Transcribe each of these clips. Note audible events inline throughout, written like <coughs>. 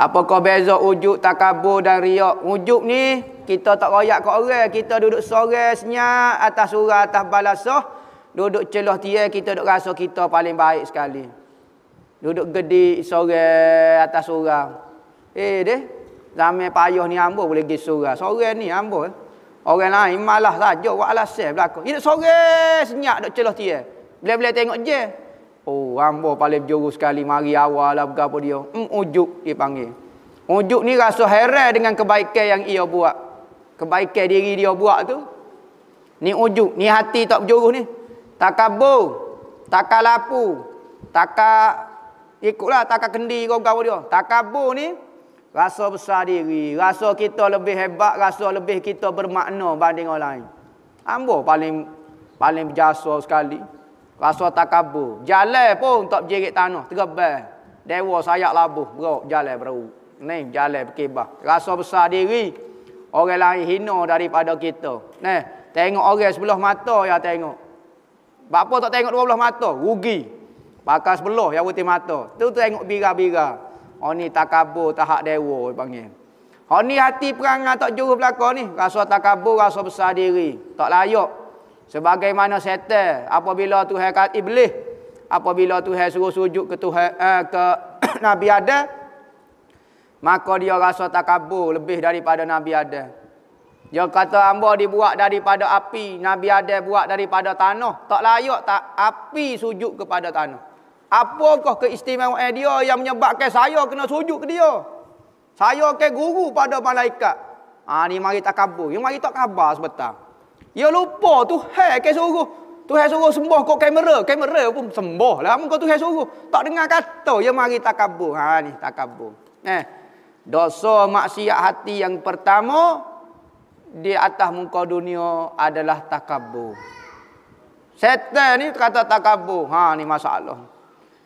Apakah beza wujud takabur dan riak? Wujud ni kita tak royak ke orang, kita duduk sorang senyap atas surah atas balasah, duduk celah tiang kita duduk rasa kita paling baik sekali. Duduk gede sorang atas surah. Eh deh, zaman payah ni ambo boleh gi surah. Sorang ni ambo. Eh? Orang lain malah saja buat alasan belaka. Hidup sorang senyap duduk celah tiang. boleh-boleh tengok je. Oh, hamba paling berjuruh sekali mari awal lah apa dia. Mm, ujuk dia panggil. Ujuk ni rasa heran dengan kebaikan yang ia buat. Kebaikan diri dia buat tu. Ni ujuk, ni hati tak berjuruh ni. Takabur, takalapu, takak ikutlah takak kendi kau dia. Takabur ni rasa besar diri, rasa kita lebih hebat, rasa lebih kita bermakna banding orang lain. ambo paling paling berjasa sekali rasa takabur. Jalan pun tak berjerit tanah, tergebal. Dewa sayak labuh, berok jalan baru. Ni jalan berkibah. Rasa besar diri. Orang lain hina daripada kita. Ni, tengok orang sebelah mata ya tengok. Bapa tak tengok dua belah mata, rugi. Pakai sebelah yang putih mata. Tu tengok bira-bira. Oh ni takabur hak dewa panggil. Oh ni hati perangai tak juruh belakang ni. Rasa takabur, rasa besar diri. Tak layak sebagaimana setan apabila Tuhan kata iblis eh, apabila Tuhan suruh sujud ke Tuhan eh, ke <coughs> Nabi Adam maka dia rasa takabur lebih daripada Nabi Adam dia kata hamba dibuat daripada api Nabi Adam buat daripada tanah tak layak tak api sujud kepada tanah apakah keistimewaan dia yang menyebabkan saya kena sujud ke dia saya ke guru pada malaikat ha, ni mari takabur ni mari tak khabar sebetulnya Ya lupa tu hai kan suruh. Tu hai suruh sembah kau kamera. Kamera pun sembah lah. Kau tu hai suruh. Tak dengar kata. Ya mari takabur. Ha ni takabur. Eh. Dosa maksiat hati yang pertama. Di atas muka dunia adalah takabur. Setan ni kata takabur. Ha ni masalah.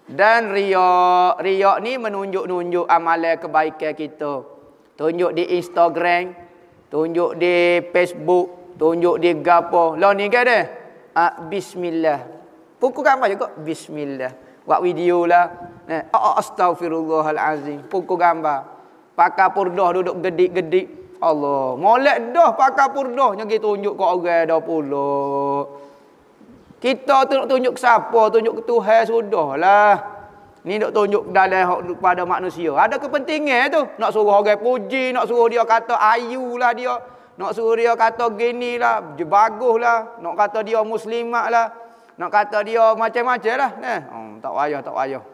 Dan riak. Riak ni menunjuk-nunjuk amalan kebaikan kita. Tunjuk di Instagram. Tunjuk di Facebook tunjuk dia gapo. Lah ni kan dia? Ah bismillah. Pukul gambar juga bismillah. Buat video lah. Eh, oh, oh astagfirullahalazim. Pukul gambar. Pakar purdah duduk gedik-gedik. Allah. Molek dah pakar purdah. Nyagi tunjuk ke orang dah pula. Kita tu nak tunjuk ke siapa? Tunjuk ke Tuhan lah. Ni nak tunjuk dalam pada manusia. Ada kepentingan tu. Nak suruh orang puji. Nak suruh dia kata ayu lah dia. Nak suruh dia kata gini lah, bagus lah. Nak kata dia muslimat lah. Nak kata dia macam-macam lah. Eh, oh, tak payah, tak payah.